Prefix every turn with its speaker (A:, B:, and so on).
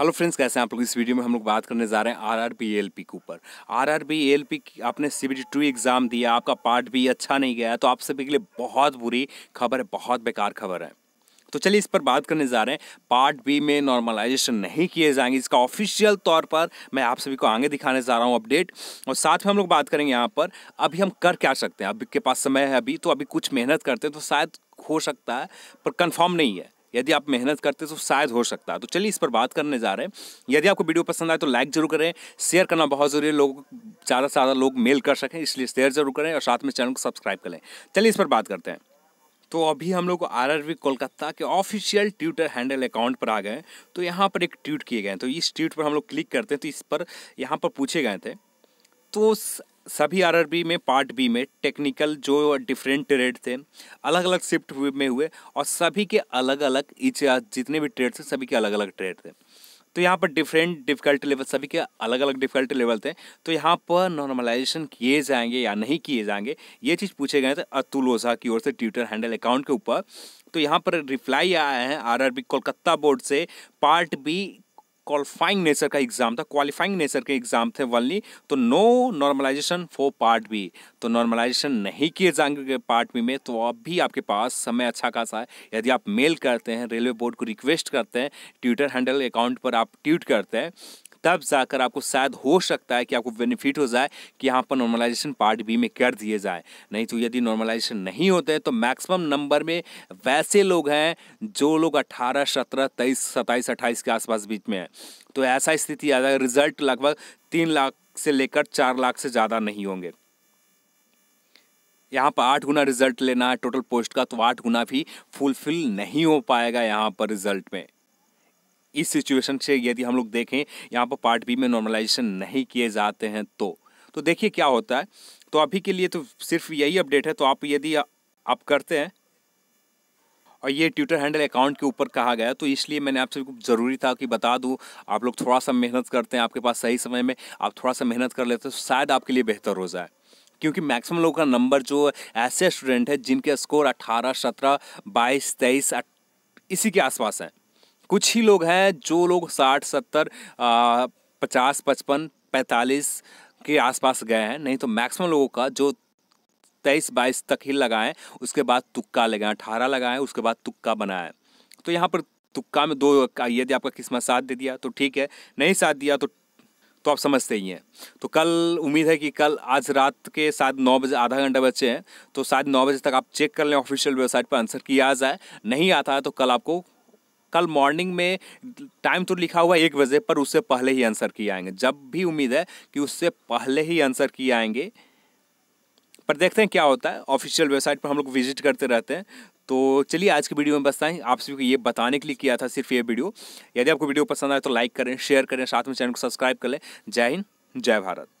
A: hello friends कैसे हैं आप लोग इस वीडियो में हम लोग बात करने जा रहे हैं R R B L P के ऊपर R R B L P आपने सी बी टू एग्ज़ाम दिया आपका पार्ट भी अच्छा नहीं गया तो आप सभी के लिए बहुत बुरी खबर है बहुत बेकार खबर है तो चलिए इस पर बात करने जा रहे हैं पार्ट बी में नॉर्मलाइजेशन नहीं किए जाएंगे इसका ऑफिशियल तौर पर मैं आप सभी को आगे दिखाने जा रहा हूँ अपडेट और साथ में हम लोग बात करेंगे यहाँ पर अभी हम कर क्या सकते हैं अभी के पास समय है अभी तो अभी कुछ मेहनत करते हैं तो शायद हो सकता है पर कंफर्म नहीं है यदि आप मेहनत करते तो शायद हो सकता है तो चलिए इस पर बात करने जा रहे हैं यदि आपको वीडियो पसंद आए तो लाइक जरूर करें शेयर करना बहुत जरूरी है लोग ज़्यादा से ज़्यादा लोग मेल कर सकें इसलिए शेयर जरूर करें और साथ में चैनल को सब्सक्राइब करें चलिए इस पर बात करते हैं तो अभी हम लोग आर वी कोलकाता के ऑफिशियल ट्विटर हैंडल अकाउंट पर आ गए तो यहाँ पर एक ट्वीट किए गए तो इस ट्वीट पर हम लोग क्लिक करते हैं तो इस पर यहाँ पर पूछे गए थे तो सभी आरआरबी में पार्ट बी में टेक्निकल जो डिफरेंट ट्रेड थे अलग अलग शिफ्ट में हुए और सभी के अलग अलग इच जितने भी ट्रेड थे सभी के अलग अलग ट्रेड थे तो यहाँ पर डिफरेंट डिफिकल्टी लेवल सभी के अलग अलग डिफिकल्टी लेवल थे तो यहाँ पर नॉर्मलाइजेशन किए जाएंगे या नहीं किए जाएंगे ये चीज़ पूछे गए थे अतुल ओझा की ओर से ट्विटर हैंडल अकाउंट के ऊपर तो यहाँ पर रिप्लाई आया है आरआरबी कोलकाता बोर्ड से पार्ट बी क्वालिफाइंग नेचर का एग्जाम था क्वालिफाइंग नेचर के एग्जाम थे वनली तो no normalisation for part B तो नॉर्मलाइजेशन नहीं किए जाएंगे पार्ट बी में तो अब भी आपके पास समय अच्छा खासा है यदि आप मेल करते हैं रेलवे बोर्ड को रिक्वेस्ट करते हैं ट्विटर हैंडल अकाउंट पर आप ट्वीट करते हैं तब जाकर आपको शायद हो सकता है कि आपको बेनिफिट हो जाए कि यहाँ पर नॉर्मलाइजेशन पार्ट बी में कर दिए जाए नहीं तो यदि नॉर्मलाइजेशन नहीं होते हैं तो मैक्सिमम नंबर में वैसे लोग हैं जो लोग अट्ठारह सत्रह तेईस सत्ताईस अट्ठाईस के आसपास बीच में है तो ऐसा स्थिति आ जाएगा रिजल्ट लगभग तीन लाख से लेकर चार लाख से ज़्यादा नहीं होंगे यहाँ पर आठ गुना रिजल्ट लेना है टोटल पोस्ट का तो आठ गुना भी फुलफिल नहीं हो पाएगा यहाँ पर रिजल्ट में इस सिचुएशन से यदि हम लोग देखें यहाँ पर पार्ट बी में नॉर्मलाइजेशन नहीं किए जाते हैं तो तो देखिए क्या होता है तो अभी के लिए तो सिर्फ यही अपडेट है तो आप यदि आप करते हैं और ये ट्विटर हैंडल अकाउंट के ऊपर कहा गया तो इसलिए मैंने आपसे ज़रूरी था कि बता दूं आप लोग थोड़ा सा मेहनत करते हैं आपके पास सही समय में आप थोड़ा सा मेहनत कर लेते हैं तो शायद आपके लिए बेहतर हो जाए क्योंकि मैक्सिमम लोगों का नंबर जो ऐसे स्टूडेंट है जिनके स्कोर अट्ठारह सत्रह बाईस तेईस इसी के आसपास हैं कुछ ही लोग हैं जो लोग साठ सत्तर पचास पचपन पैंतालीस के आसपास गए हैं नहीं तो मैक्सिमम लोगों का जो तेईस बाईस तक ही लगाएं उसके बाद तुक्का लगाएं अठारह लगाएं उसके बाद तुक्का बनाएं तो यहाँ पर तुक्का में दो यदि आपका किस्मत साथ दे दिया तो ठीक है नहीं साथ दिया तो तो आप समझते ही हैं तो कल उम्मीद है कि कल आज रात के साथ नौ बजे आधा घंटा बचे हैं तो सात नौ बजे तक आप चेक कर लें ऑफिशियल वेबसाइट पर आंसर किया जाए नहीं आता है तो कल आपको कल मॉर्निंग में टाइम तो लिखा हुआ एक बजे पर उससे पहले ही आंसर किए आएंगे जब भी उम्मीद है कि उससे पहले ही आंसर किए आएंगे पर देखते हैं क्या होता है ऑफिशियल वेबसाइट पर हम लोग विजिट करते रहते हैं तो चलिए आज की वीडियो में बसता है आप सभी को ये बताने के लिए किया था सिर्फ ये वीडियो यदि आपको वीडियो पसंद आए तो लाइक करें शेयर करें साथ में चैनल को सब्सक्राइब कर लें जय हिंद जय भारत